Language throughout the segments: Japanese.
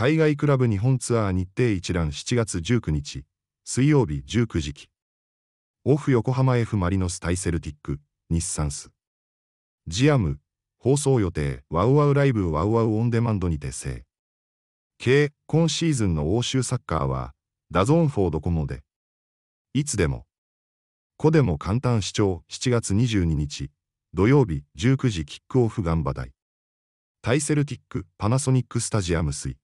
海外クラブ日本ツアー日程一覧7月19日、水曜日19時期。オフ横浜 F マリノス対セルティック、日産ス。ジアム、放送予定、ワウワウライブワウワウオンデマンドに訂正。K、今シーズンの欧州サッカーは、ダゾーンフォードコモで。いつでも。コでも簡単視聴、7月22日、土曜日19時キックオフガンバ台。対セルティック、パナソニックスタジアム水。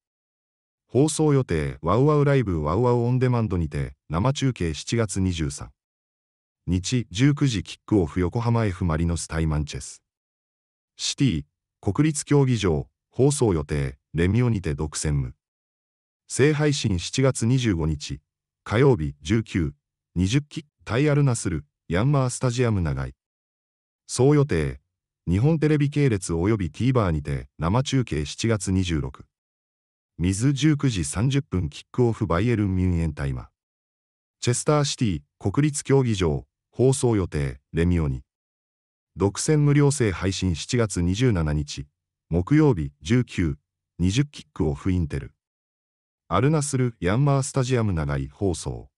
放送予定ワウワウライブワウワウオンデマンドにて生中継7月23日19時キックオフ横浜 F マリノス対マンチェスシティ国立競技場放送予定レミオにて独占無正配信7月25日火曜日19 20期タイアルナスルヤンマースタジアム長い総予定日本テレビ系列及び TVer にて生中継7月26水19時30分キックオフバイエルン・ミュンエンタイマ。チェスターシティ国立競技場放送予定レミオニ独占無料制配信7月27日木曜日19、20キックオフインテル。アルナスル・ヤンマースタジアム長い放送。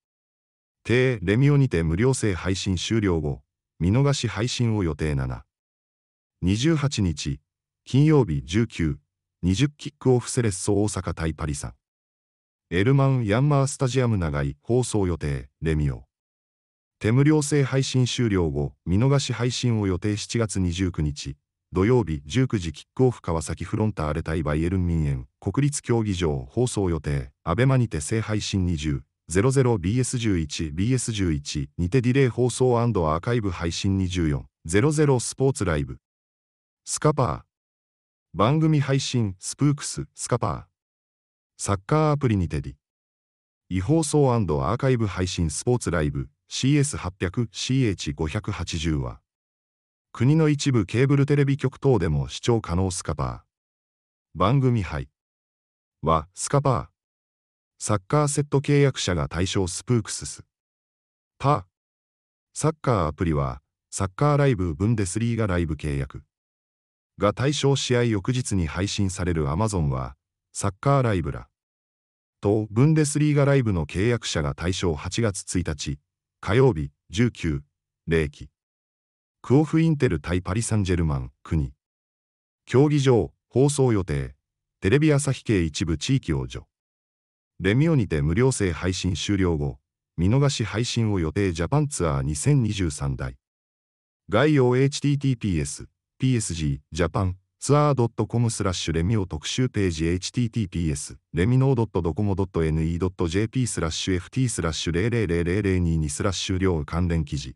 低レミオにて無料制配信終了後、見逃し配信を予定7。28日、金曜日19、20キックオフセレッソ大阪対パリサ。ン。エルマン・ヤンマースタジアム長い放送予定、レミオ。手無量制配信終了後、見逃し配信を予定7月29日、土曜日19時キックオフ川崎フロンターレ対バイエルン民ン、国立競技場放送予定アベマにて正配信 20.00BS11BS11 にてディレイ放送アーカイブ配信24.00スポーツライブスカパー番組配信スプークススカパーサッカーアプリにてり違法層アーカイブ配信スポーツライブ CS800CH580 は国の一部ケーブルテレビ局等でも視聴可能スカパー番組配はスカパーサッカーセット契約者が対象スプークススパーサッカーアプリはサッカーライブブンデスリーガライブ契約が対象試合翌日に配信される Amazon は、サッカーライブラとブンデスリーガライブの契約者が対象8月1日、火曜日19、0期。クオフインテル対パリ・サンジェルマン、国。競技場、放送予定、テレビ朝日系一部地域王女。レミオにて無料制配信終了後、見逃し配信を予定ジャパンツアー2023台。概要 https PSG ジャパンツアー .com スラッシュレミオ特集ページ https レミノー .docomo.ne.jp スラッシュ ft スラッシュ0000022スラッシュ両関連記事